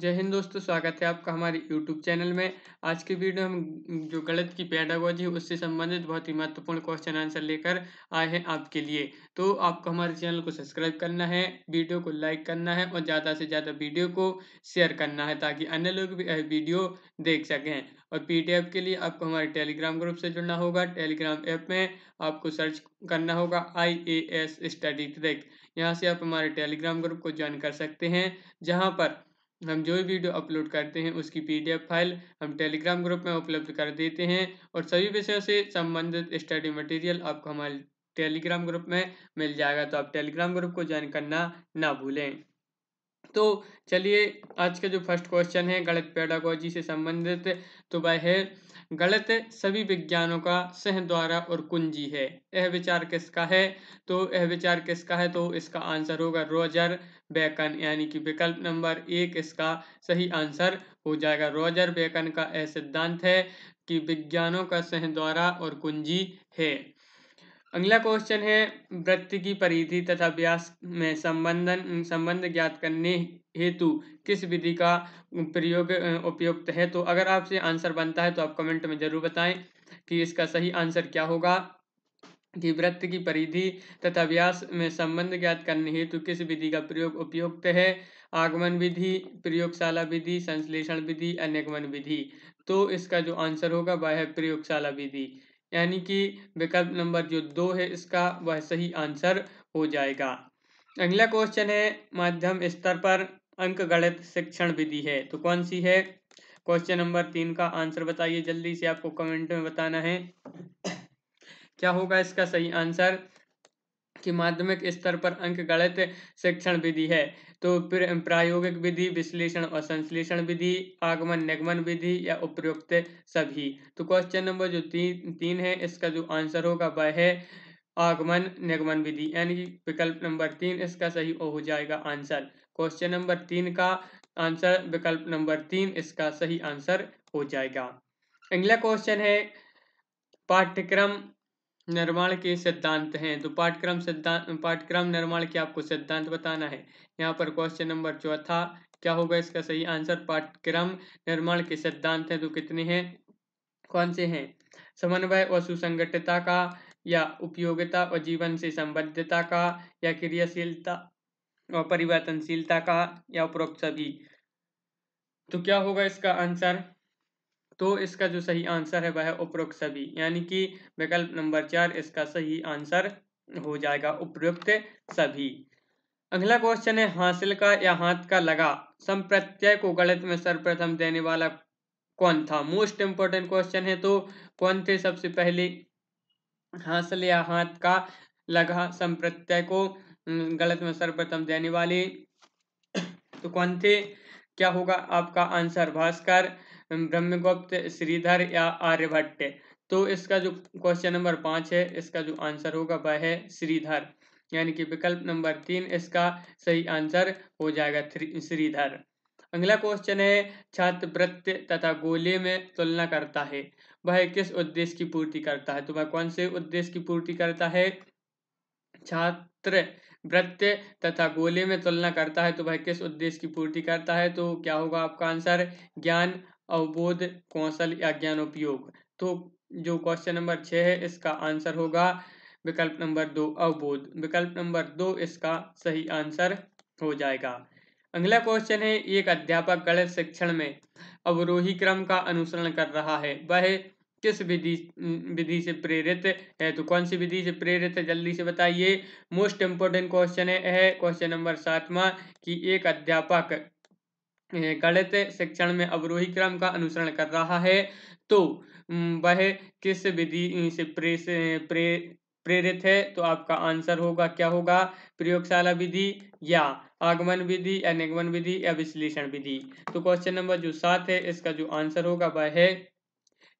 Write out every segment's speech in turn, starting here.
जय हिंद दोस्तों स्वागत है आपका हमारे YouTube चैनल में आज की वीडियो हम जो गणित की पैडागोजी है उससे संबंधित बहुत ही महत्वपूर्ण क्वेश्चन आंसर लेकर आए हैं आपके लिए तो आपको हमारे चैनल को सब्सक्राइब करना है वीडियो को लाइक करना है और ज़्यादा से ज़्यादा वीडियो को शेयर करना है ताकि अन्य लोग भी वीडियो देख सकें और पी के लिए आपको हमारे टेलीग्राम ग्रुप से जुड़ना होगा टेलीग्राम ऐप में आपको सर्च करना होगा I A S study track यहाँ से आप हमारे टेलीग्राम ग्रुप को ज्वाइन कर सकते हैं जहाँ पर हम जो भी वीडियो अपलोड करते हैं उसकी पीडीएफ फाइल हम टेलीग्राम ग्रुप में उपलब्ध कर देते हैं और सभी विषयों से संबंधित स्टडी मटेरियल आपको हमारे टेलीग्राम ग्रुप में मिल जाएगा तो आप टेलीग्राम ग्रुप को ज्वाइन करना ना भूलें तो चलिए आज का जो फर्स्ट क्वेश्चन है गणित पेडागोजी से संबंधित तो वह है गलत सभी विज्ञानों का सह द्वारा और कुंजी है यह विचार किसका है तो यह विचार किसका है तो इसका आंसर होगा रोजर बेकन यानी कि विकल्प नंबर एक इसका सही आंसर हो जाएगा रोजर बेकन का यह सिद्धांत है कि विज्ञानों का सह द्वारा और कुंजी है अगला क्वेश्चन है वृत्त की परिधि तथा व्यास में संबंधन संबंध ज्ञात करने हेतु किस विधि का प्रयोग उपयुक्त है तो अगर आपसे आंसर बनता है तो आप कमेंट में जरूर बताएं कि इसका सही आंसर क्या होगा कि वृत्त की परिधि तथा व्यास में संबंध ज्ञात करने हेतु किस विधि का प्रयोग उपयुक्त है आगमन विधि प्रयोगशाला विधि संश्लेषण विधि अन्यगमन विधि तो इसका जो आंसर होगा वह है प्रयोगशाला विधि यानी कि विकल्प नंबर जो दो है इसका वह सही आंसर हो जाएगा अगला क्वेश्चन है माध्यम स्तर पर अंक गणित शिक्षण विधि है तो कौन सी है क्वेश्चन नंबर तीन का आंसर बताइए जल्दी से आपको कमेंट में बताना है क्या होगा इसका सही आंसर कि माध्यमिक स्तर पर अंक गणित शिक्षण विधि है तो फिर प्रायोगिक विधि विश्लेषण और संश्लेषण विधि आगमन निगमन विधि या उपयुक्त सभी तो क्वेश्चन नंबर जो तीन तीन है इसका जो आंसर होगा वह है आगमन निगमन विधि यानी कि विकल्प नंबर तीन इसका सही हो जाएगा आंसर क्वेश्चन नंबर तीन का आंसर विकल्प नंबर तीन इसका सही आंसर हो जाएगा अगला क्वेश्चन है पाठ्यक्रम निर्माण के सिद्धांत हैं तो पाठ्यक्रम सिद्धांत पाठ्यक्रम निर्माण के आपको सिद्धांत बताना है यहाँ पर क्वेश्चन नंबर चौथा क्या होगा इसका सही आंसर पाठ्यक्रम निर्माण के सिद्धांत हैं तो कितने हैं कौन से हैं समन्वय और सुसंगठता का या उपयोगिता और जीवन से संबद्धता का या क्रियाशीलता और परिवर्तनशीलता का या उपरोक्त सभी तो क्या होगा इसका आंसर तो इसका जो सही आंसर है वह है उपरोक्त सभी यानी कि विकल्प नंबर चार इसका सही आंसर हो जाएगा उपरोक्त सभी अगला क्वेश्चन है हासिल का या हाथ का लगा संप्रत्यय को गणित में सर्वप्रथम देने वाला कौन था मोस्ट इंपोर्टेंट क्वेश्चन है तो कौन थे सबसे पहले हासिल या हाथ का लगा संप्रत्यय को गलत में सर्वप्रथम देने वाले तो कौन थे क्या होगा आपका आंसर भास्कर ब्रह्मगुप्त श्रीधर या आर्यभट्ट तो इसका जो क्वेश्चन नंबर पांच है इसका जो आंसर होगा वह है श्रीधर यानी कि विकल्प नंबर तीन इसका सही आंसर हो जाएगा श्रीधर अगला क्वेश्चन है छात्रवृत्त तथा गोले में तुलना करता है वह किस उद्देश्य की पूर्ति करता है तो वह कौन से उद्देश्य की पूर्ति करता है छात्र वृत्त तथा गोले में तुलना करता है तो वह किस उद्देश्य की पूर्ति करता है तो क्या होगा आपका आंसर ज्ञान अवबोध कौशल या ज्ञान उपयोग तो जो क्वेश्चन नंबर छः है इसका आंसर होगा विकल्प नंबर दो अवबोध विकल्प नंबर दो इसका सही आंसर हो जाएगा अगला क्वेश्चन है एक अध्यापक गणित शिक्षण में अवरोही क्रम का अनुसरण कर रहा है वह किस विधि विधि से प्रेरित है तो कौन सी विधि से प्रेरित है जल्दी से बताइए मोस्ट इम्पोर्टेंट क्वेश्चन है क्वेश्चन नंबर सातवा कि एक अध्यापक गणित शिक्षण में अवरोही क्रम का अनुसरण कर रहा है तो वह किस विधि से प्रे, प्रे प्रेरित है तो आपका आंसर होगा क्या होगा प्रयोगशाला विधि या आगमन विधि या निगमन विधि या विश्लेषण विधि तो क्वेश्चन नंबर जो सात है इसका जो आंसर होगा वह है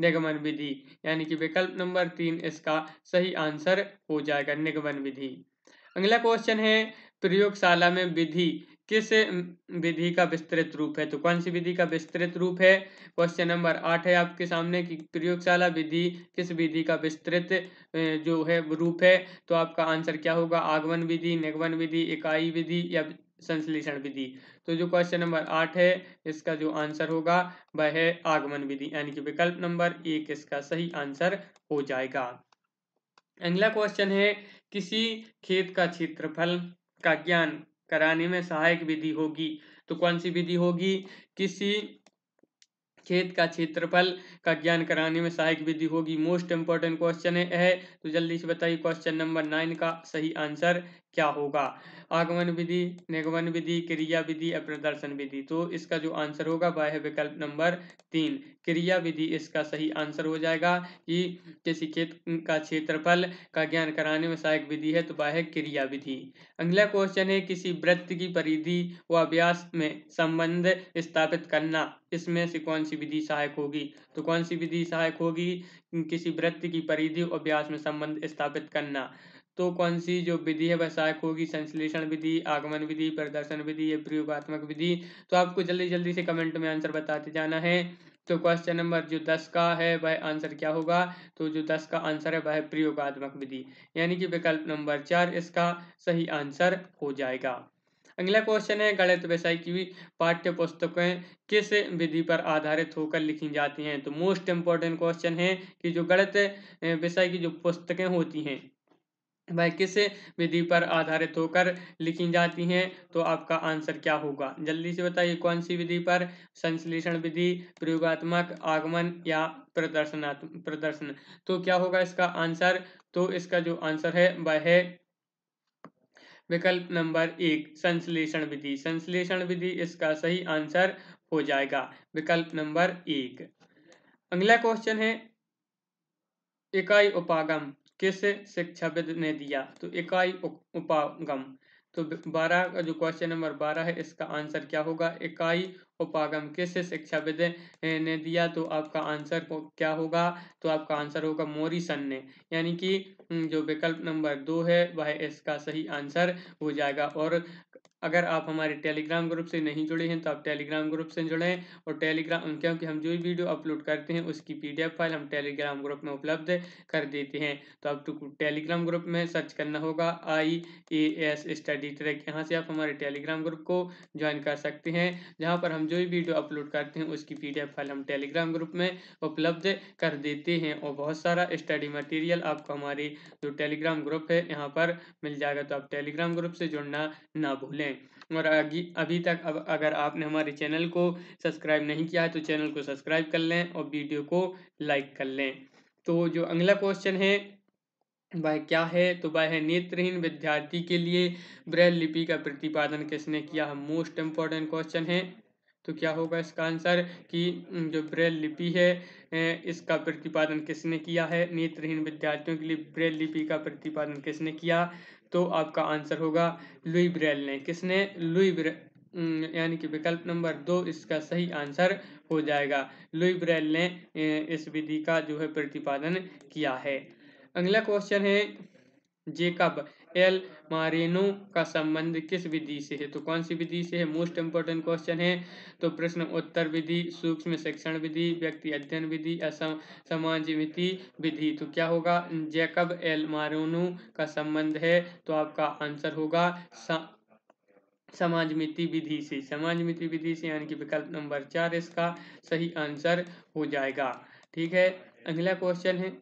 निगमन विधि यानी कि विकल्प नंबर तीन इसका सही आंसर हो जाएगा निगमन विधि अगला क्वेश्चन है प्रयोगशाला में विधि किस विधि का विस्तृत रूप है तो कौन सी विधि का विस्तृत रूप है क्वेश्चन नंबर आठ है आपके सामने की प्रयोगशाला विधि किस विधि का विस्तृत जो है रूप है तो आपका आंसर क्या होगा आगमन विधि निगमन विधि इकाई विधि या संश्लेषण विधि तो जो क्वेश्चन नंबर आठ है इसका जो आंसर होगा वह है आगमन विधि यानी कि विकल्प नंबर एक इसका सही आंसर हो जाएगा अगला क्वेश्चन है किसी खेत का क्षेत्रफल का ज्ञान कराने में सहायक विधि होगी तो कौन सी विधि होगी किसी खेत का क्षेत्रफल का ज्ञान कराने में सहायक विधि होगी मोस्ट इंपोर्टेंट क्वेश्चन है तो जल्दी से बताइए क्वेश्चन नंबर नाइन का सही आंसर क्या होगा आगमन विधि निगमन विधि क्रिया विधि या प्रदर्शन विधि तो इसका जो आंसर होगा वह है विकल्प नंबर तीन क्रिया विधि इसका सही आंसर हो जाएगा कि किसी खेत का क्षेत्रफल का ज्ञान कराने में सहायक विधि है तो वह है क्रिया विधि अगला क्वेश्चन है किसी वृत्त की परिधि व अभ्यास में संबंध स्थापित करना इसमें से कौन सी विधि सहायक होगी तो कौन सी विधि सहायक होगी किसी वृत्त की परिधि व अभ्यास में संबंध स्थापित करना तो कौन सी जो विधि है वह सहायक होगी संश्लेषण विधि आगमन विधि प्रदर्शन विधि या प्रयोगात्मक विधि तो आपको जल्दी जल्दी से कमेंट में आंसर बताते जाना है तो क्वेश्चन नंबर जो दस का है वह आंसर क्या होगा तो जो दस का आंसर है वह प्रयोगात्मक विधि यानी कि विकल्प नंबर चार इसका सही आंसर हो जाएगा अगला क्वेश्चन है गणित विषय की पाठ्य पुस्तकें किस विधि पर आधारित होकर लिखी जाती हैं तो मोस्ट इम्पोर्टेंट क्वेश्चन है कि जो गणित विषय की जो पुस्तकें होती हैं वह किस विधि पर आधारित होकर लिखी जाती हैं तो आपका आंसर क्या होगा जल्दी से बताइए कौन सी विधि पर संश्लेषण विधि प्रयोगात्मक आगमन या प्रदर्शनात्मक प्रदर्शन तो क्या होगा इसका आंसर तो इसका जो आंसर है वह है विकल्प नंबर एक संश्लेषण विधि संश्लेषण विधि इसका सही आंसर हो जाएगा विकल्प नंबर एक अगला क्वेश्चन है इकाई उपागम किस शिक्षाविद ने दिया तो इकाई उपागम तो बारह का जो क्वेश्चन नंबर बारह है इसका आंसर क्या होगा इकाई उपागम किस शिक्षाविद ने दिया तो आपका आंसर क्या होगा तो आपका आंसर होगा मोरिसन ने यानी कि हम्म, जो विकल्प नंबर दो है वह इसका सही आंसर हो जाएगा और अगर आप हमारे टेलीग्राम ग्रुप से नहीं जुड़े हैं तो आप टेलीग्राम ग्रुप से जुड़ें और टेलीग्राम क्योंकि हम जो भी वीडियो अपलोड करते हैं उसकी पीडीएफ फाइल हम टेलीग्राम ग्रुप में उपलब्ध कर देते हैं तो आप टेलीग्राम ग्रुप में सर्च करना होगा I A S study track यहाँ से आप हमारे टेलीग्राम ग्रुप को ज्वाइन कर सकते हैं जहाँ पर हम जो भी वीडियो अपलोड करते हैं उसकी पी फाइल हम टेलीग्राम ग्रुप में उपलब्ध कर देते हैं और बहुत सारा स्टडी मटेरियल आपको हमारे जो टेलीग्राम ग्रुप है यहाँ पर मिल जाएगा तो आप टेलीग्राम ग्रुप से जुड़ना ना भूलें और अभी तक अब अगर आपने हमारे चैनल को सब्सक्राइब नहीं किया है तो चैनल को सब्सक्राइब कर लें और वीडियो को लाइक कर लें तो जो अगला क्वेश्चन है वह क्या है तो वह है नेत्रहीन विद्यार्थी के लिए ब्रेल लिपि का प्रतिपादन किसने किया है मोस्ट इम्पॉर्टेंट क्वेश्चन है तो क्या होगा इसका आंसर कि जो ब्रेल लिपि है इसका प्रतिपादन किसने किया है नेत्रहीन विद्यार्थियों के लिए ब्रेल लिपि का प्रतिपादन किसने किया तो आपका आंसर होगा लुई ब्रेल ने किसने लुई यानी कि विकल्प नंबर दो इसका सही आंसर हो जाएगा लुई ब्रेल ने इस विधि का जो है प्रतिपादन किया है अगला क्वेश्चन है जेकब एल मारेनो का संबंध किस विधि से है तो कौन सी विधि से है मोस्ट इंपोर्टेंट क्वेश्चन है तो प्रश्न उत्तर विधि सूक्ष्म शिक्षण विधि व्यक्ति अध्ययन विधि असम विधि तो क्या होगा जैकब एल मारेनो का संबंध है तो आपका आंसर होगा समाज मिति विधि से समाज मिति विधि से यानी कि विकल्प नंबर चार इसका सही आंसर हो जाएगा ठीक है अगला क्वेश्चन है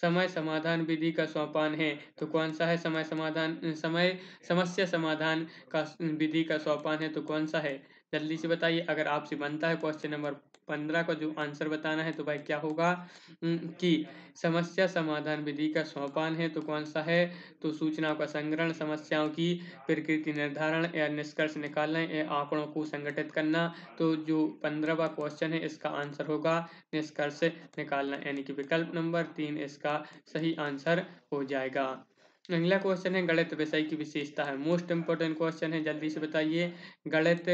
समय समाधान विधि का सोपान है तो कौन सा है समय समाधान समय समस्या समाधान का विधि का सोपान है तो कौन सा है जल्दी से बताइए अगर आपसे बनता है क्वेश्चन नंबर पंद्रह का जो आंसर बताना है तो भाई क्या होगा कि समस्या समाधान विधि का सोपान है तो कौन सा है तो सूचनाओं का संग्रहण समस्याओं की प्रकृति निर्धारण या निष्कर्ष निकालना या आंकड़ों को संगठित करना तो जो पंद्रहवा क्वेश्चन है इसका आंसर होगा निष्कर्ष निकालना यानी कि विकल्प नंबर तीन इसका सही आंसर हो जाएगा अगला क्वेश्चन है गणित विषय की विशेषता है मोस्ट इंपोर्टेंट क्वेश्चन है जल्दी से बताइए गणित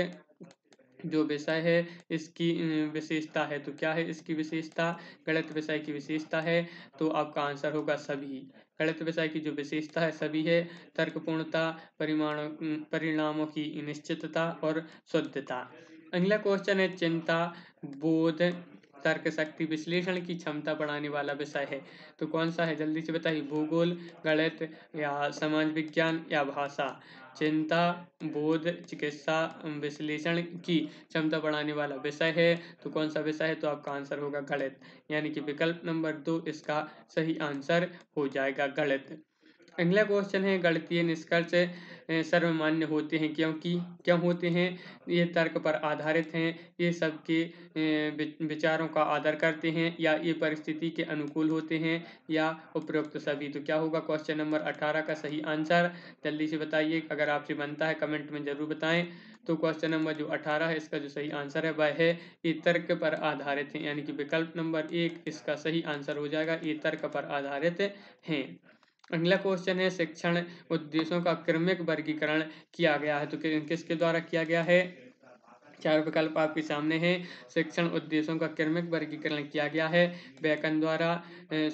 जो विषय है इसकी विशेषता है तो क्या है इसकी विशेषता गणित विषय की विशेषता है तो आपका आंसर होगा सभी गणित विषय की जो विशेषता है सभी है तर्कपूर्णता परिमाण परिणामों की निश्चितता और शुद्धता अगला क्वेश्चन है चिंता बोध तर्क शक्ति विश्लेषण की क्षमता बढ़ाने वाला विषय है तो कौन सा है जल्दी से बताइए भूगोल गणित या समाज विज्ञान या भाषा चिंता बोध चिकित्सा विश्लेषण की क्षमता बढ़ाने वाला विषय है तो कौन सा विषय है तो आपका आंसर होगा गणित यानी कि विकल्प नंबर दो इसका सही आंसर हो जाएगा गणित अगला क्वेश्चन है गणितीय निष्कर्ष सर्वमान्य होते हैं क्योंकि क्यों होते हैं ये तर्क पर आधारित हैं ये सबके विचारों का आदर करते हैं या ये परिस्थिति के अनुकूल होते हैं या उपयुक्त सभी तो क्या होगा क्वेश्चन नंबर अठारह का सही आंसर जल्दी से बताइए अगर आपसे बनता है कमेंट में ज़रूर बताएं तो क्वेश्चन नंबर जो अठारह है इसका जो सही आंसर है वह है ये तर्क पर आधारित है यानी कि विकल्प नंबर एक इसका सही आंसर हो जाएगा ये तर्क पर आधारित हैं अगला क्वेश्चन है शिक्षण उद्देश्यों का क्रमिक वर्गीकरण किया गया है तो कि, किसके द्वारा किया गया है चार विकल्प आपके सामने हैं शिक्षण उद्देश्यों का क्रमिक वर्गीकरण किया गया है बैकन द्वारा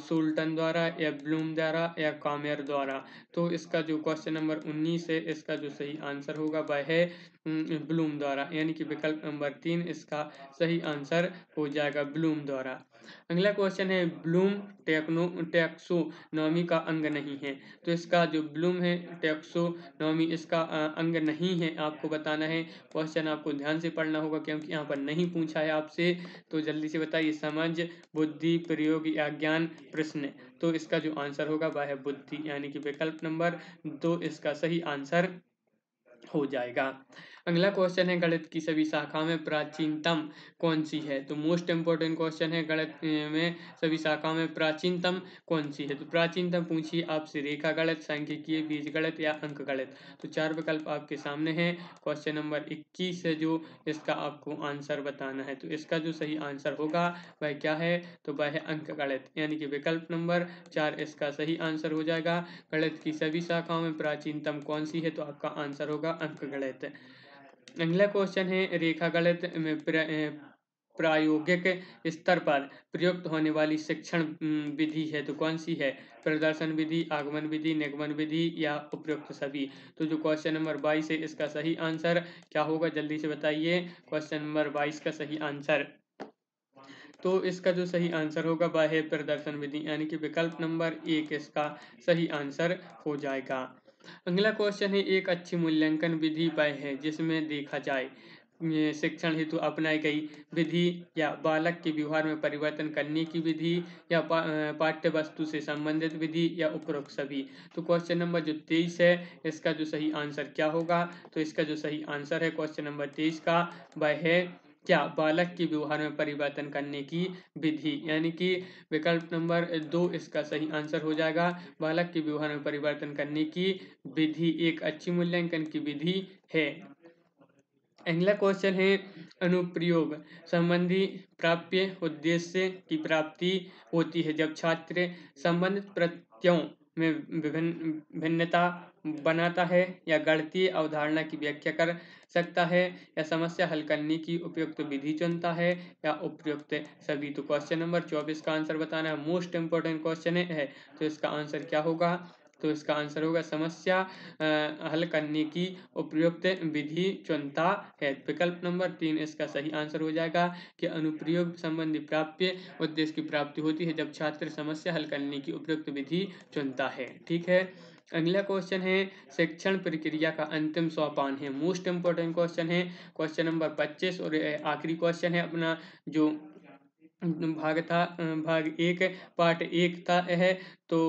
सुल्टन द्वारा या ब्लूम द्वारा या कॉमेर द्वारा तो इसका जो क्वेश्चन नंबर उन्नीस है इसका जो सही आंसर होगा वह है ब्लूम द्वारा यानी कि विकल्प नंबर तीन इसका सही आंसर हो जाएगा ब्लूम द्वारा अगला क्वेश्चन है ब्लूम टेक्नो टैक्सोनॉमी का अंग नहीं है तो इसका जो ब्लूम है टैक्सोनॉमी इसका अंग नहीं है आपको बताना है क्वेश्चन आपको ध्यान से पढ़ना होगा क्योंकि यहाँ पर नहीं पूछा है आपसे तो जल्दी से बताइए समझ बुद्धि प्रयोग या ज्ञान प्रश्न तो इसका जो आंसर होगा वह बुद्धि यानी कि विकल्प नंबर दो इसका सही आंसर हो जाएगा अगला क्वेश्चन है गणित की सभी शाखा में प्राचीनतम कौन सी है तो मोस्ट इम्पोर्टेंट क्वेश्चन है गणित में सभी शाखा में प्राचीनतम कौन सी है तो प्राचीनतम पूछिए आपसे रेखा गणित सांख्यिकीय बीज गणित या अंक गणित तो चार विकल्प आपके सामने हैं क्वेश्चन नंबर इक्कीस है जो इसका आपको आंसर बताना है तो इसका जो सही आंसर होगा वह क्या है तो वह है अंक गणित यानी कि विकल्प नंबर चार इसका सही आंसर हो जाएगा गणित की सभी शाखाओं में प्राचीनतम कौन सी है तो आपका आंसर होगा अंक गणित अगला क्वेश्चन है रेखा गणित प्रायोगिक स्तर पर प्रयुक्त होने वाली शिक्षण विधि है तो कौन सी है प्रदर्शन विधि आगमन विधि निगमन विधि या उपयुक्त सभी तो जो क्वेश्चन नंबर बाईस है इसका सही आंसर क्या होगा जल्दी से बताइए क्वेश्चन नंबर बाईस का सही आंसर तो इसका जो सही आंसर होगा वह है प्रदर्शन विधि यानी कि विकल्प नंबर एक इसका सही आंसर हो जाएगा अगला क्वेश्चन है एक अच्छी मूल्यांकन विधि वह है जिसमें देखा जाए शिक्षण हेतु अपनाई गई विधि या बालक के व्यवहार में परिवर्तन करने की विधि या पाठ्य वस्तु से संबंधित विधि या उपरोक्त सभी तो क्वेश्चन नंबर जो तेईस है इसका जो सही आंसर क्या होगा तो इसका जो सही आंसर है क्वेश्चन नंबर तेईस का वह है क्या बालक के व्यवहार में परिवर्तन करने की विधि यानी कि विकल्प नंबर दो इसका सही आंसर हो जाएगा बालक के व्यवहार में परिवर्तन करने की विधि एक अच्छी मूल्यांकन की विधि है अगला क्वेश्चन है अनुप्रयोग संबंधी प्राप्य उद्देश्य की प्राप्ति होती है जब छात्र संबंधित प्रत्ययों में विभिन्न भिन्नता बनाता है या गणतीय अवधारणा की व्याख्या कर सकता है या समस्या हल करने की उपयुक्त विधि चुनता है या उपयुक्त सभी तो क्वेश्चन नंबर चौबीस का आंसर बताना है मोस्ट इम्पोर्टेंट क्वेश्चन है तो इसका आंसर क्या होगा तो इसका आंसर होगा समस्या हल करने की उपयुक्त विधि चुनता है विकल्प नंबर तीन इसका सही आंसर हो जाएगा कि अनुप्रयोग संबंधी प्राप्य उद्देश्य की प्राप्ति होती है जब छात्र समस्या हल करने की उपयुक्त विधि चुनता है ठीक है अगला क्वेश्चन है शिक्षण प्रक्रिया का अंतिम सोपान है मोस्ट इम्पोर्टेंट क्वेश्चन है क्वेश्चन नंबर पच्चीस और आखिरी क्वेश्चन है अपना जो भाग था भाग एक पार्ट एक था यह तो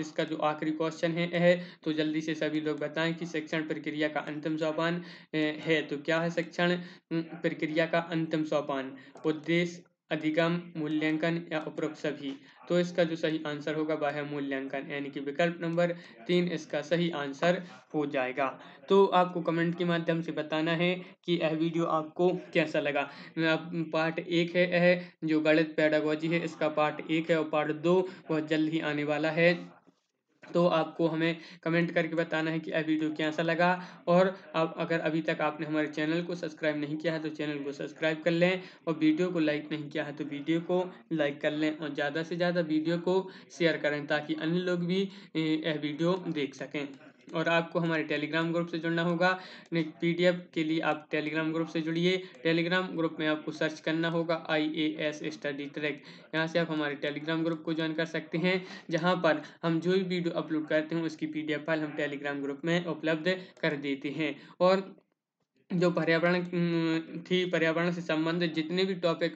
इसका जो आखिरी क्वेश्चन है यह तो जल्दी से सभी लोग बताएं कि शिक्षण प्रक्रिया का अंतिम सोपान है तो क्या है शिक्षण प्रक्रिया का अंतिम सोपान उद्देश्य अधिगम मूल्यांकन या उपरोक्त सभी तो इसका जो सही आंसर होगा वह मूल्यांकन यानी कि विकल्प नंबर तीन इसका सही आंसर हो जाएगा तो आपको कमेंट के माध्यम से बताना है कि यह वीडियो आपको कैसा लगा पार्ट एक है यह जो गणित पैडागोजी है इसका पार्ट एक है और पार्ट दो बहुत जल्द ही आने वाला है तो आपको हमें कमेंट करके बताना है कि यह वीडियो कैसा लगा और आप अगर अभी तक आपने हमारे चैनल को सब्सक्राइब नहीं किया है तो चैनल को सब्सक्राइब कर लें और वीडियो को लाइक नहीं किया है तो वीडियो को लाइक कर लें और ज़्यादा से ज़्यादा वीडियो को शेयर करें ताकि अन्य लोग भी यह वीडियो देख सकें और आपको हमारे टेलीग्राम ग्रुप से जुड़ना होगा पी डी के लिए आप टेलीग्राम ग्रुप से जुड़िए टेलीग्राम ग्रुप में आपको सर्च करना होगा I A S study track यहाँ से आप हमारे टेलीग्राम ग्रुप को ज्वाइन कर सकते हैं जहाँ पर हम जो भी वीडियो अपलोड करते हैं उसकी पी फाइल हम टेलीग्राम ग्रुप में उपलब्ध कर देते हैं और जो पर्यावरण थी पर्यावरण से संबंधित जितने भी टॉपिक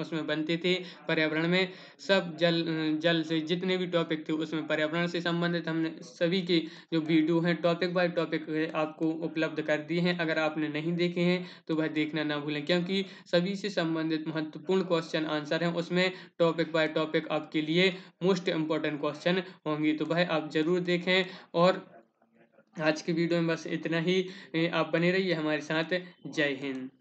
उसमें बनती थी पर्यावरण में सब जल जल से जितने भी टॉपिक थे उसमें पर्यावरण से संबंधित हमने सभी के जो वीडियो हैं टॉपिक बाय टॉपिक आपको उपलब्ध कर दिए हैं अगर आपने नहीं देखे हैं तो वह देखना ना भूलें क्योंकि सभी से संबंधित महत्वपूर्ण क्वेश्चन आंसर हैं उसमें टॉपिक बाय टॉपिक आपके लिए मोस्ट इम्पॉर्टेंट क्वेश्चन होंगे तो वह आप ज़रूर देखें और आज के वीडियो में बस इतना ही आप बने रहिए हमारे साथ जय हिंद